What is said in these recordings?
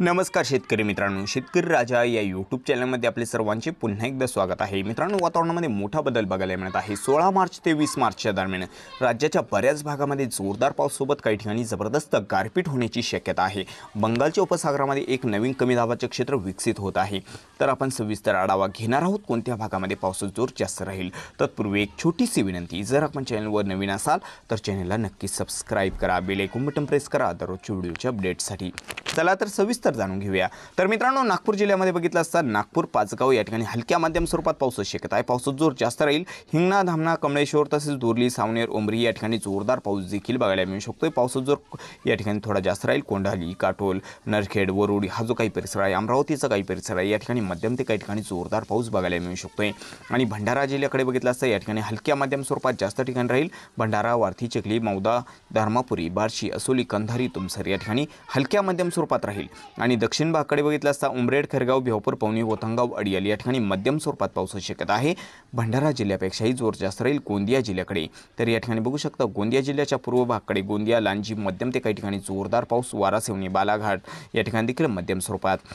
नमस्कार शेतकरी मित्रांनो शेतकरी राजा या यूट्यूब चॅनलमध्ये आपले सर्वांचे पुन्हा एकदा स्वागत आहे मित्रांनो वातावरणामध्ये मोठा बदल बघायला मिळत आहे सोळा मार्च ते वीस मार्चच्या दरम्यान राज्याच्या बऱ्याच भागामध्ये जोरदार पावसोबत काही ठिकाणी जबरदस्त गारपीट होण्याची शक्यता आहे बंगालच्या उपसागरामध्ये एक नवीन कमी दाबाचे क्षेत्र विकसित होत आहे तर आपण सविस्तर आढावा घेणार आहोत कोणत्या भागामध्ये पावसाचा जोर जास्त राहील तत्पूर्वी एक छोटीशी विनंती जर आपण चॅनलवर नवीन असाल तर चॅनलला नक्की सबस्क्राईब करा बेल प्रेस करा दररोजच्या व्हिडिओच्या अपडेटसाठी चला तर सविस्तर सविस्तर जाणून घेऊया तर मित्रांनो नागपूर जिल्ह्यामध्ये बघितलं असता नागपूर पाचगाव या ठिकाणी हलक्या माध्यम स्वरूपात पाऊस शकत आहे पावसाचा जोर जास्त राहील हिंगणा धामणा कमळेश्वर तसेच दुर्ली सावनेर उमरी या ठिकाणी जोरदार पाऊस देखील बघायला मिळू शकतो पावसाचा जोर या ठिकाणी थोडा जास्त राहील कोंढाली काटोल नरखेड वरुड हा जो काही परिसर आहे अमरावतीचा काही परिसर आहे या ठिकाणी मध्यम ते काही ठिकाणी जोरदार पाऊस बघायला मिळू शकतोय आणि भंडारा जिल्ह्याकडे बघितलं असता या ठिकाणी हलक्या माध्यम स्वरूपात जास्त ठिकाणी राहील भंडारा वार्थी चिखली मौदा धर्मापुरी बार्शी असोली कंधारी तुमसर या ठिकाणी हलक्या मध्यम स्वरूपात राहील आणि दक्षिण भागाकडे बघितलं असता उमरेड खरगाव भिवपूर पवनी गोथंगाव अडियल या ठिकाणी मध्यम स्वरूपात पावसाची शक्यता आहे भंडारा जिल्ह्यापेक्षाही जोर जास्त राहील गोंदिया जिल्ह्याकडे तर या ठिकाणी बघू शकता गोंदिया जिल्ह्याच्या पूर्व भागाकडे गोंदिया लांजी मध्यम ते काही ठिकाणी जोरदार पाऊस वारासेवणी बालाघाट या ठिकाणी देखील मध्यम स्वरूपात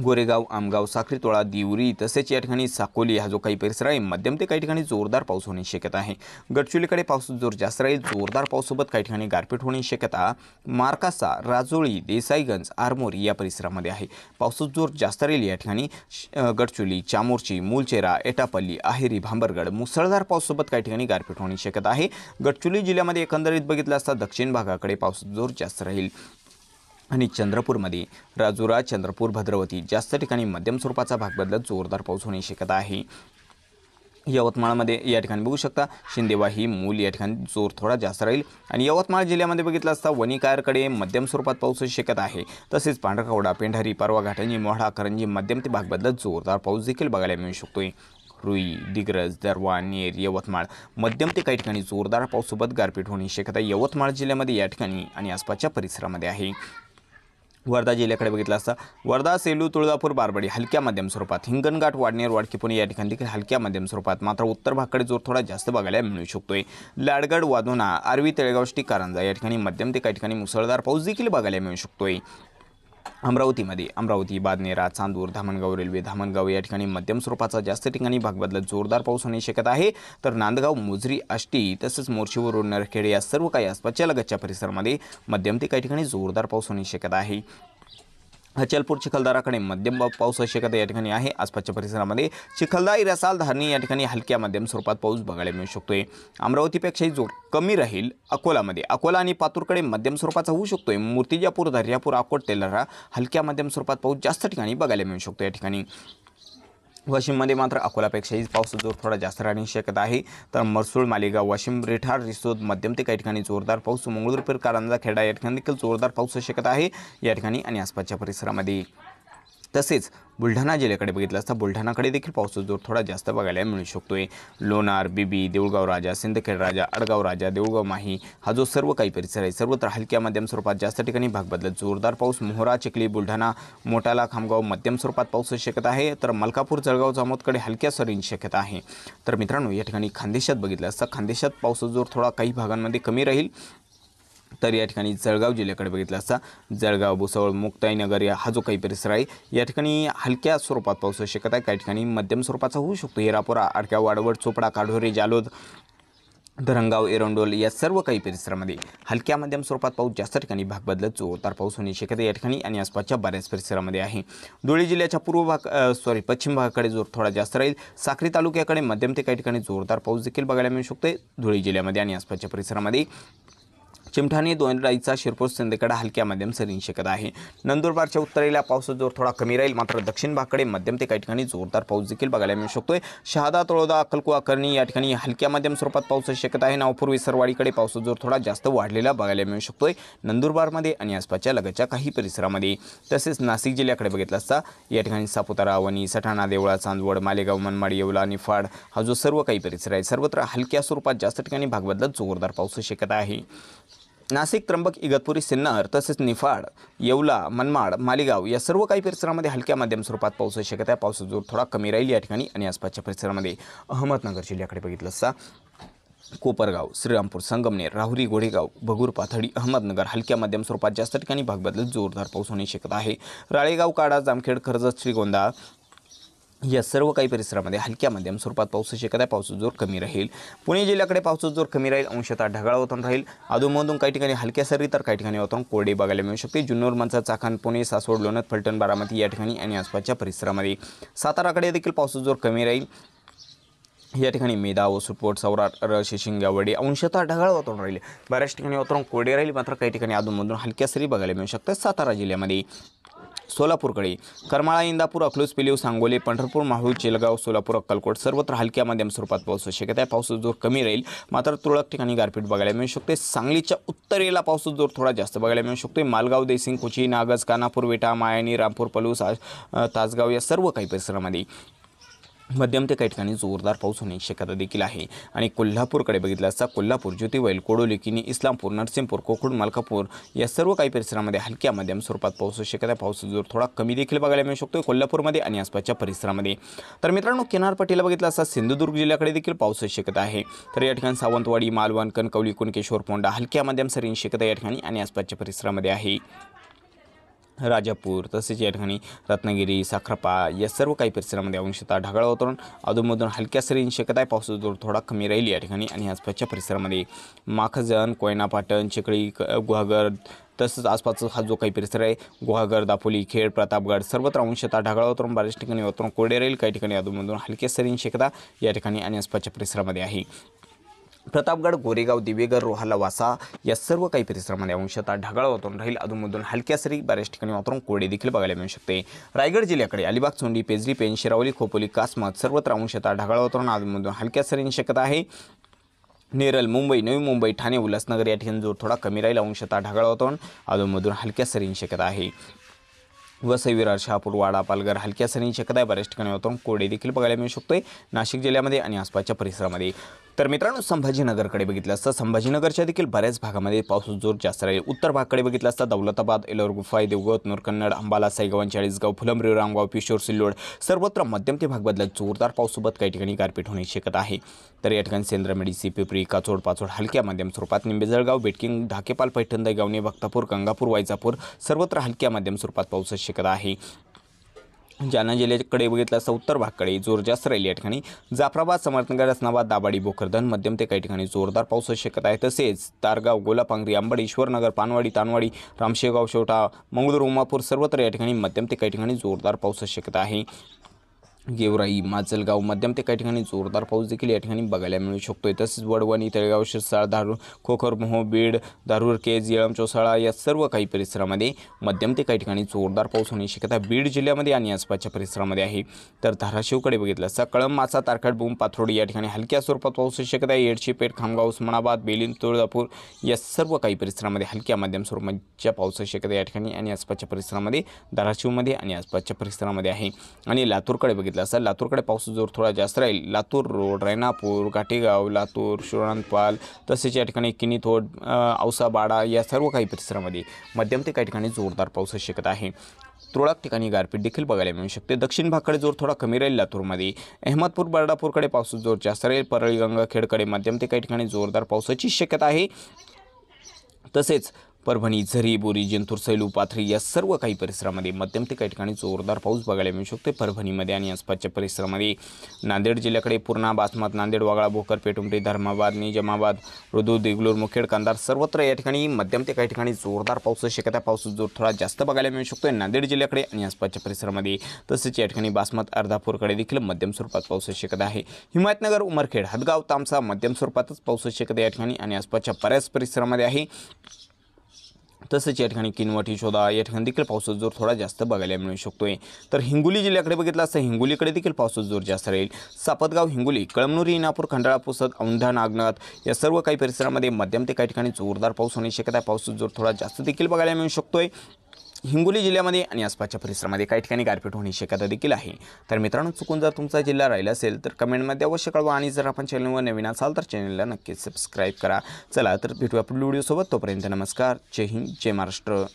गोरेगाव आमगाव साखरीतोळा दिवरी तसेच या ठिकाणी साकोली हा जो काही परिसर आहे मध्यम ते काही ठिकाणी जोरदार पाऊस होण्याची शक्यता आहे गडचिरोलीकडे पाऊस जोर जास्त राहील जोरदार पावसासोबत काही ठिकाणी गारपीट होण्याची शक्यता मार्कासा राजोळी देसाईगंज आरमोरी या परिसरामध्ये आहे पावसाचा जोर जास्त राहील या ठिकाणी गडचिरोली चामोर्ची मुलचेरा एटापल्ली आहेरी भांबरगड मुसळधार पावसासोबत काही ठिकाणी गारपीट होण्याची शक्यता आहे गडचिरोली जिल्ह्यामध्ये एकंदरीत बघितलं असता दक्षिण भागाकडे पाऊस जोर जास्त राहील आणि चंद्रपूरमध्ये राजुरा चंद्रपूर भद्रवती जास्त ठिकाणी मध्यम स्वरूपाचा भाग बदलत जोरदार पाऊस होण्याची शक्यता आहे यवतमाळमध्ये या ठिकाणी बघू शकता शिंदेवाही मूल या ठिकाणी जोर थोडा जास्त राहील आणि यवतमाळ जिल्ह्यामध्ये बघितलं असता वणीकारकडे मध्यम स्वरूपात होऊ शक्यता आहे तसेच पांढरकवडा पेंढारी परवा घाटांजी मोहडा करंजी मध्यम ते भाग बदलत जोरदार पाऊस देखील बघायला मिळू शकतोय रुई दिग्रज दरवा नेर यवतमाळ मध्यम ते काही ठिकाणी जोरदार पाऊससोबत गारपीट होण्याची शक्यता यवतमाळ जिल्ह्यामध्ये या ठिकाणी आणि आसपासच्या परिसरामध्ये आहे वर्धा जिल्ह्याकडे बघितला असता वर्धा सेलू तुळजापूर बारबडी हलक्या मध्यम स्वरूपात हिंगणघाट वाडनेर वाडकी पुणे या ठिकाणी देखील हलक्या मध्यम स्वरूपात मात्र उत्तर भागकडे जोर थोडा जास्त बघायला मिळू शकतोय लाडगड वादोना आरवी तेळगावष्टी कारंजा या ठिकाणी मध्यम ते काही ठिकाणी मुसळधार पाऊस देखील बघायला मिळू शकतोय अमरावतीमध्ये अमरावती बादनेरा चांदूर धामणगाव रेल्वे धामणगाव या ठिकाणी मध्यम स्वरूपाचा जास्त ठिकाणी भाग भागबदलत जोरदार पाऊस होण्याची शक्यता आहे तर नांदगाव मुजरी आष्टी तसंच मोर्शीवर नरखेडे या सर्व काही आसपासच्या लगतच्या परिसरामध्ये मध्यम ते काही ठिकाणी जोरदार पाऊस होण्याची शक्यता आहे अचलपूर चिखलदाराकडे मध्यम पाऊस शक्यता या ठिकाणी आहे आसपासच्या परिसरामध्ये चिखलदारी इरासाल धारणी या ठिकाणी हलक्या मध्यम स्वरूपात पाऊस बघायला मिळू शकतोय अमरावतीपेक्षाही जोर कमी राहील अकोलामध्ये अकोला आणि पातूरकडे मध्यम स्वरूपाचा होऊ शकतोय मूर्तिजापूर दर्यापूर अकोट तेलरा हलक्या मध्यम स्वरूपात पाऊस जास्त ठिकाणी बघायला मिळू शकतो या ठिकाणी वाशिममध्ये मात्र अकोल्यापेक्षाही पाऊस जोर थोडा जास्त राहण्याची शक्यता आहे तर मरसूळ मालेगाव वाशिम रिठार रिसोद मध्यम ते काही ठिकाणी जोरदार पाऊस मंगळूरपीर कारंजा खेडा या ठिकाणी देखील जोरदार पाऊस शक्यता आहे या ठिकाणी आणि आसपासच्या परिसरामध्ये तसेच बुलढाणा जिल्ह्याकडे बघितलं असता बुलढाणाकडे देखील पावसाचा जोर थोडा जास्त बघायला मिळू शकतो आहे लोणार बीबी देऊळगाव राजा सिंदखेड राजा अडगाव राजा देऊळगाव माही हा जो सर्व काही परिसर आहे सर्वत्र हलक्या मध्यम स्वरूपात जास्त ठिकाणी भाग बदलत जोरदार पाऊस मोहरा चिखली बुलढाणा मोटाला खामगाव मध्यम स्वरूपात पाऊस शक्यता आहे तर मलकापूर जळगाव जामोदकडे हलक्या सरींची शक्यता आहे तर मित्रांनो या ठिकाणी खानदेशात बघितलं असता खानदेशात पावसाचा जोर थोडा काही भागांमध्ये कमी राहील तर या ठिकाणी जळगाव जिल्ह्याकडे बघितलं असता जळगाव भुसावळ मुक्ताईनगर या हा जो काही परिसर आहे या ठिकाणी हलक्या स्वरूपात पाऊस होऊ शकत आहे काही ठिकाणी मध्यम स्वरूपाचा होऊ शकतो हिरापुरा आडक्या वाडवड चोपडा काढोरे जालोद धरंगाव एरंडोल या सर्व काही परिसरामध्ये हलक्या मध्यम स्वरूपात पाऊस जास्त ठिकाणी भाग बदलत जोरदार पाऊस होण्याची शक्यता या ठिकाणी आणि आसपासच्या बऱ्याच परिसरामध्ये आहे धुळे जिल्ह्याच्या पूर्व भाग सॉरी पश्चिम भागाकडे जोर थोडा जास्त राहील साक्री तालुक्याकडे मध्यम ते काही ठिकाणी जोरदार पाऊस देखील बघायला मिळू शकतो धुळे जिल्ह्यामध्ये आणि आसपासच्या परिसरामध्ये चिमठाने दोनराईचा शिरपूर संध्याकाळ हलक्या मध्यम सरींची शक्यता आहे नंदुरबारच्या उत्तरेला पावसाचा जोर थोडा कमी राहील मात्र दक्षिण भागकडे मध्यम ते काही ठिकाणी जोरदार पाऊस देखील बघायला मिळू शकतोय शहादा तळोदा अक्कलकुवा करणी या ठिकाणी हलक्या मध्यम स्वरूपात पाऊस शकत आहे नावपूर्वी सरवाडीकडे पावसाचा जोर थोडा जास्त वाढलेला बघायला मिळू शकतोय नंदुरबारमध्ये आणि आसपासच्या लगतच्या काही परिसरामध्ये तसेच नाशिक जिल्ह्याकडे बघितलं असता या ठिकाणी सापुतारा वणी सठाणा देवळा चांदवड मालेगाव मनमाड येवला निफाड हा जो सर्व काही परिसर आहे सर्वत्र हलक्या स्वरूपात जास्त ठिकाणी भागबदलात जोरदार पाऊस शकत आहे नाशिक त्र्यंबक इगतपुरी सिन्नर तसेच निफाड येवला मनमाड मालेगाव या सर्व काही परिसरामध्ये हलक्या माध्यम स्वरूपात पाऊस होऊ शकत आहे पावसाचा जोर थोडा कमी राहील या ठिकाणी आणि आसपासच्या परिसरामध्ये अहमदनगर जिल्ह्याकडे बघितलं असता कोपरगाव श्रीरामपूर संगमनेर राहुरी गोडेगाव भगूर पाथडी अहमदनगर हलक्या मध्यम स्वरूपात जास्त ठिकाणी भाग बदलत जोरदार पाऊस होण्याची शक्यता आहे राळेगाव काडा जामखेड कर्जत श्रीगोंदा या सर्व काही परिसरामध्ये हलक्या मध्यम स्वरूपात पाऊस शक्यता आहे पावसाचा जोर कमी राहील पुणे जिल्ह्याकडे पावसाचा जोर कमी राहील अंशतः ढगाळ वातावरण राहील अधूनमधून काही ठिकाणी हलक्या सरी तर काही ठिकाणी वातावरण कोरडे बघायला मिळू शकते जुन्नर मनसा चाकण पुणे सासवड लोणत फलटण बारामती या ठिकाणी आणि आसपासच्या परिसरामध्ये साताराकडे देखील पावसाचा जोर कमी राहील या ठिकाणी मेधा ओसुटपोट सौरार शिशिंगावडी अंशतः ढगाळ वातावरण राहील बऱ्याच ठिकाणी वातावरण कोरडे राहील मात्र काही ठिकाणी अधूनमधून हलक्या सरी बघायला मिळू शकतात सातारा जिल्ह्यामध्ये सोलापूरकडे करमाळा इंदापूर अकलूज पिलीव सांगोली पंढरपूर माहूर चेलगाव सोलापूर अक्कलकोट सर्वत्र हलक्या मध्यम स्वरूपात पाऊस शक्यता आहे पाऊस जोर कमी राहील मात्र तुरळक ठिकाणी गारपीट बघायला मिळू शकते सांगलीच्या उत्तरेला पाऊस जोर थोडा जास्त बघायला मिळू शकतो मालगाव देसिंग कुची नागज कानापूर विटा मायानी रामपूर पलूस तासगाव या सर्व काही परिसरामध्ये मध्यम ते काही ठिकाणी जोरदार पाऊस होण्याची शक्यता देखील आहे आणि कोल्हापूरकडे बघितलं असता कोल्हापूर ज्योतिवैल कोडोलिकिनी इस्लामपूर नरसिंहपूर कोकण मालकापूर या सर्व काही परिसरामध्ये हलक्या मध्यम स्वरूपात पाऊस शक्यता पावसाचा जोर थोडा कमी देखील बघायला मिळू शकतो कोल्हापूरमध्ये आणि आसपासच्या परिसरामध्ये तर मित्रांनो किनारपट्टीला बघितलं असता सिंधुदुर्ग जिल्ह्याकडे देखील होऊ शक्यता आहे तर या ठिकाणी सावंतवाडी मालवण कणकवली कुणकेश्वर पोंडा हलक्या मध्यम सरींची शक्यता या ठिकाणी आणि आसपासच्या परिसरामध्ये आहे राजापूर तसेच या ठिकाणी रत्नागिरी साखरपा या सर्व काही परिसरामध्ये अंशतः ढगाळ वातावरण अधूनमधून हलक्या सरीन शक्यता आहे पावसाचा जोर थोडा कमी राहील या ठिकाणी आणि आसपासच्या परिसरामध्ये माखजन कोयनापाटण पाटण चिकळी गुहागर तसंच आसपासचा हा जो काही परिसर आहे गुहागर दापोली खेड प्रतापगड सर्वत्र अंशतः ढगाळ वातावरण बऱ्याच ठिकाणी वातावरण कोरडे राहील काही ठिकाणी अधूनमधून हलक्या सरी शक्यता या ठिकाणी आणि आसपासच्या परिसरामध्ये आहे प्रतापगड गोरेगाव दिवेगर रोहाला वासा या सर्व काही परिसरामध्ये अंशतः ढगाळ वातावरण राहील अधूनमधून हलक्या सरी बऱ्याच ठिकाणी वातावरण कोरडे देखील बघायला मिळू शकते रायगड जिल्ह्याकडे अलिबाग चोंडी पेजरी पेन शिरावली खोपोली कासमत सर्वत्र अंशतः ढगाळ वातावरण अधूनमधून हलक्या सरींची शक्यता आहे नेरल मुंबई नवी मुंबई ठाणे उल्हासनगर या ठिकाणी जोर थोडा कमी राहील अंशतः ढगाळ वातावरण अधूनमधून हलक्या सरीं शक्यता आहे वसई विरार शहापूर वाडा पालघर हलक्या सनी शक्यता बऱ्याच ठिकाणी वातावरण कोडे देखील बघायला मिळू शकतोय नाशिक जिल्ह्यामध्ये आणि आसपासच्या परिसरामध्ये तर मित्रांनो संभाजीनगरकडे बघितलं असतं संभाजीनगरच्या देखील बऱ्याच भागामध्ये पाऊस जोर जास्त राहील उत्तर भागकडे बघितलं असतं दौलताबाद एलोर गुफाई देवगत नोरकन्नड अंबाला साईगावन चाळीसगाव फुलंब्री रामगाव पिशोर सिल्लोड सर्वत्र मध्यम ते भाग बदलत जोरदार पाऊससोबत काही ठिकाणी गारपीट होण्याची शक्यता आहे तर या ठिकाणी सी पिपरी काचोड पाचोड हलक्या मध्यम स्वरूपात निंबेजळगाव बेटकिंग ढाकेपाल पैठण दैगावणे भक्तापूर गंगापूर वैजापूर सर्वत्र हलक्या मध्यम स्वरूपात पाऊस शक्यता आहे जालना जिल्ह्याकडे बघितलं असता उत्तर भागकडे जोर जास्त या ठिकाणी जाफराबाद समर्थनगर रत्नाबाद दाबाडी भोकरदन मध्यम ते काही ठिकाणी जोरदार पाऊस शक्यता आहे तसेच तारगाव गोलापांगरी आंबड ईश्वरनगर पानवाडी तानवाडी रामशेगाव शेवटा मंगळूर उमापूर सर्वत्र या ठिकाणी मध्यम ते काही ठिकाणी जोरदार पाऊस शक्यता आहे गेवराई माजलगाव मध्यम ते काही ठिकाणी जोरदार पाऊस देखील या ठिकाणी बघायला मिळू शकतो आहे तसेच वडवणी तळेगाव शिरसाळ धारूर खोखर मोह बीड धारूर केज येळम चौसाळा या सर्व काही परिसरामध्ये मध्यम ते काही ठिकाणी जोरदार पाऊस होण्याची शक्यता बीड जिल्ह्यामध्ये आणि आसपासच्या परिसरामध्ये आहे तर धाराशिवकडे बघितलं असता कळम माचा तारखड बूम पाथरोडी या ठिकाणी हलक्या स्वरूपात होऊ शक्यता आहे येडशी खामगाव उस्मानाबाद बेलिंग तुळजापूर या सर्व काही परिसरामध्ये हलक्या मध्यम स्वरूपाच्या शकत शक्यता या ठिकाणी आणि आसपासच्या परिसरामध्ये धाराशिवमध्ये आणि आसपासच्या परिसरामध्ये आहे आणि लातूरकडे बघितलं सांगितलं लातूरकडे पावसाचा जोर थोडा जास्त राहील लातूर रोड रैनापूर घाटेगाव लातूर शिवणपाल तसेच या ठिकाणी किनीथोड औसाबाडा या सर्व काही परिसरामध्ये मध्यम ते काही ठिकाणी जोरदार पाऊस शकत आहे तुरळक ठिकाणी गारपीट देखील बघायला मिळू शकते दक्षिण भागकडे जोर थोडा कमी राहील लातूरमध्ये अहमदपूर बर्डापूरकडे पावसाचा जोर जास्त राहील परळी गंगाखेडकडे मध्यम ते काही ठिकाणी जोरदार पावसाची शक्यता आहे तसेच परभणी झरी बोरी जिंतूर सैलू पाथरी या सर्व काही परिसरामध्ये मध्यम ते काही ठिकाणी जोरदार पाऊस बघायला मिळू शकते परभणीमध्ये आणि आसपासच्या परिसरामध्ये नांदेड जिल्ह्याकडे पूर्णा बासमत नांदेड वागळा भोकर पेटुंबरी धर्माबाद निजामाबाद रुदू देगलूर मुखेड कांदार सर्वत्र या ठिकाणी मध्यम ते काही ठिकाणी जोरदार पाऊस शक्यता पाऊस जोर थोडा जास्त बघायला मिळू शकतो नांदेड जिल्ह्याकडे आणि आसपासच्या परिसरामध्ये तसेच या ठिकाणी बासमत अर्धापूरकडे देखील मध्यम स्वरूपात पाऊस शक्यता आहे हिमायतनगर उमरखेड हदगाव तामसा मध्यम स्वरूपातच पाऊस शक्यता या ठिकाणी आणि आसपासच्या बऱ्याच परिसरामध्ये आहे तसंच या ठिकाणी किनवटी शोधा या ठिकाणी देखील पावसाचा जोर थोडा जास्त बघायला मिळू शकतो आहे तर हिंगोली जिल्ह्याकडे बघितलं असं हिंगोलीकडे देखील पावसाचा जोर जास्त राहील सापतगाव हिंगोली कळमनुरी इनापूर खंडाळा पुसद औंढा नागनाथ या सर्व काही परिसरामध्ये मध्यम ते काही ठिकाणी जोरदार पाऊस होण्याची शक्यता आहे पावसाचा जोर थोडा जास्त देखील बघायला मिळू शकतो आहे हिंगोली जिल्ह्यामध्ये आणि आसपासच्या परिसरामध्ये काही ठिकाणी गारपीट होण्याची शक्यता देखील आहे तर मित्रांनो चुकून जर तुमचा जिल्हा राहिला असेल तर कमेंटमध्ये अवश्य कळवा आणि जर आपण चॅनलवर नवीन असाल तर चॅनलला नक्कीच सबस्क्राईब करा चला तर भेटूया पुढील व्हिडिओसोबत तोपर्यंत नमस्कार जय हिंद जय महाराष्ट्र